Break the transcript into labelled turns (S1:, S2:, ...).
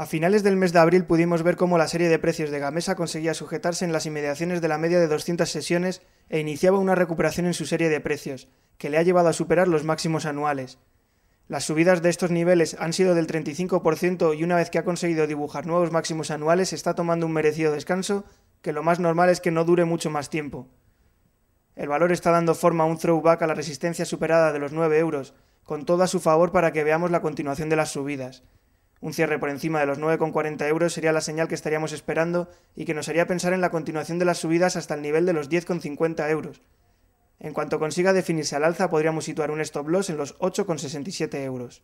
S1: A finales del mes de abril pudimos ver cómo la serie de precios de Gamesa conseguía sujetarse en las inmediaciones de la media de 200 sesiones e iniciaba una recuperación en su serie de precios, que le ha llevado a superar los máximos anuales. Las subidas de estos niveles han sido del 35% y una vez que ha conseguido dibujar nuevos máximos anuales está tomando un merecido descanso, que lo más normal es que no dure mucho más tiempo. El valor está dando forma a un throwback a la resistencia superada de los 9 euros, con todo a su favor para que veamos la continuación de las subidas. Un cierre por encima de los 9,40 euros sería la señal que estaríamos esperando y que nos haría pensar en la continuación de las subidas hasta el nivel de los 10,50 euros. En cuanto consiga definirse al alza podríamos situar un stop loss en los 8,67 euros.